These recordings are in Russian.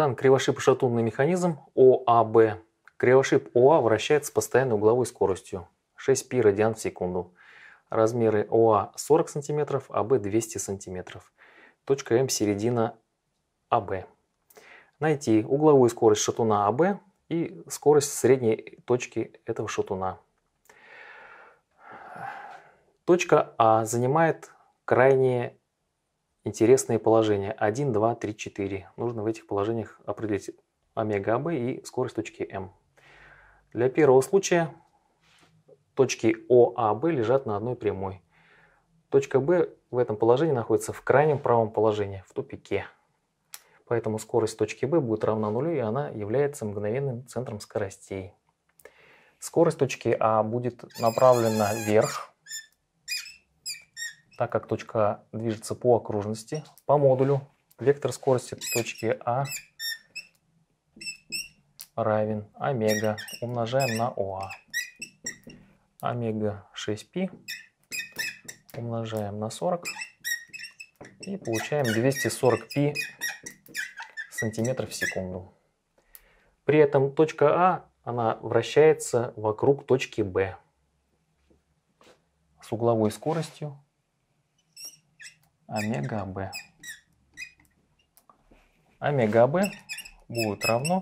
дан кривошип-шатунный механизм ОАБ. Кривошип ОА вращается с постоянной угловой скоростью 6 π радиан в секунду. Размеры ОА 40 см, АБ 200 см. Точка М середина АБ. Найти угловую скорость шатуна АБ и скорость средней точки этого шатуна. Точка А занимает крайнее интересные положения 1, 2, 3, 4. Нужно в этих положениях определить омега b а, и скорость точки m. Для первого случая точки ОАБ лежат на одной прямой. Точка Б в этом положении находится в крайнем правом положении, в тупике. Поэтому скорость точки Б будет равна нулю, и она является мгновенным центром скоростей. Скорость точки А будет направлена вверх, так как точка А движется по окружности, по модулю, вектор скорости точки А равен омега умножаем на ОА. Омега 6π умножаем на 40 и получаем 240π сантиметров в секунду. При этом точка А, она вращается вокруг точки Б с угловой скоростью омега Б. Омега Б будет равно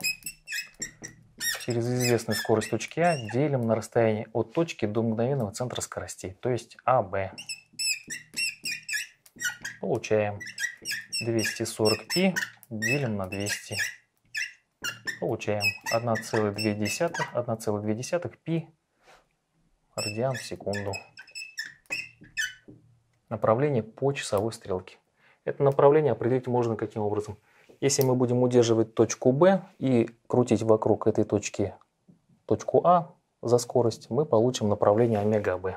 через известную скорость точки А делим на расстояние от точки до мгновенного центра скоростей, то есть АВ. Получаем 240π делим на 200. Получаем 1,2 1,2 π радиан в секунду направление по часовой стрелке. Это направление определить можно каким образом. Если мы будем удерживать точку B и крутить вокруг этой точки точку А за скорость, мы получим направление омега B.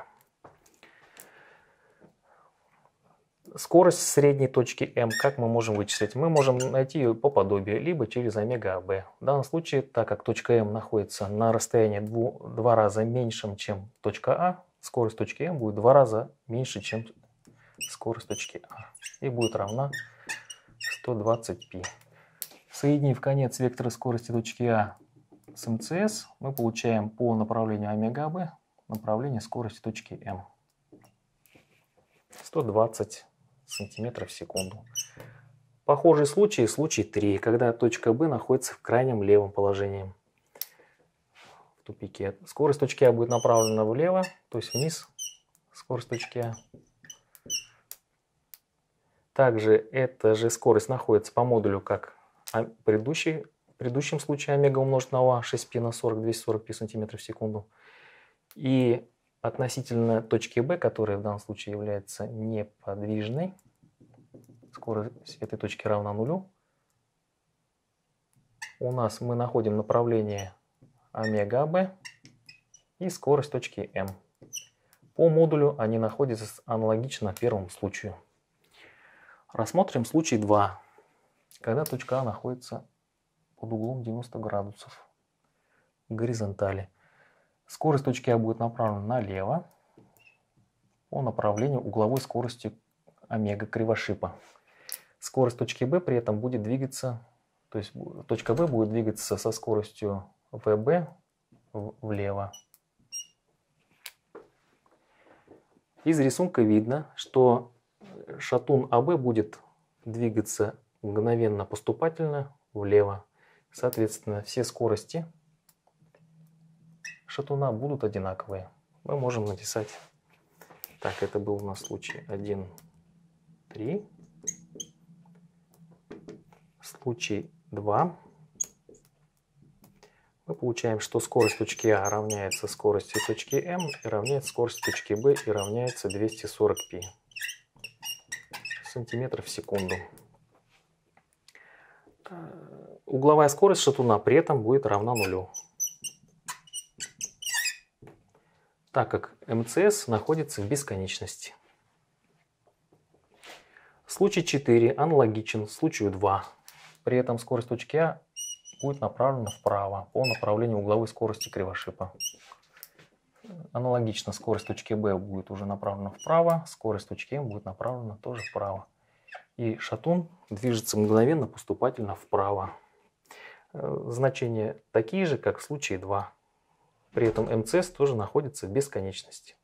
Скорость средней точки М, как мы можем вычислить? Мы можем найти ее по подобию, либо через омега АБ. В данном случае, так как точка М находится на расстоянии дву, два раза меньшем, чем точка А, скорость точки М будет два раза меньше, чем точки А и будет равна 120π. Соединив конец вектора скорости точки А с МЦС, мы получаем по направлению омега b направление скорости точки М. 120 сантиметров в секунду. Похожий случай – случай 3, когда точка б находится в крайнем левом положении в тупике. Скорость точки А будет направлена влево, то есть вниз скорость точки А. Также эта же скорость находится по модулю, как в предыдущий, в предыдущем случае омега умножить на ва 6π на 40, 240 сантиметров в секунду. И относительно точки B, которая в данном случае является неподвижной, скорость этой точки равна нулю. У нас мы находим направление омега B и скорость точки M. По модулю они находятся аналогично первому случаю. Рассмотрим случай 2, когда точка А находится под углом 90 градусов горизонтали. Скорость точки А будет направлена налево по направлению угловой скорости омега кривошипа. Скорость точки Б при этом будет двигаться, то есть точка Б будет двигаться со скоростью ВБ влево. Из рисунка видно, что шатун АБ будет двигаться мгновенно поступательно влево. Соответственно, все скорости шатуна будут одинаковые. Мы можем написать, так, это был у нас случай 1, 3, случай 2. Мы получаем, что скорость точки А равняется скорости точки М и равняется скорости точки Б и равняется 240π сантиметров в секунду. Угловая скорость шатуна при этом будет равна нулю. так как МЦС находится в бесконечности. Случай 4 аналогичен случаю 2. При этом скорость точки А будет направлена вправо по направлению угловой скорости кривошипа. Аналогично скорость точки B будет уже направлена вправо, скорость точки М будет направлена тоже вправо. И шатун движется мгновенно поступательно вправо. Э, значения такие же, как в случае 2. При этом МЦС тоже находится в бесконечности.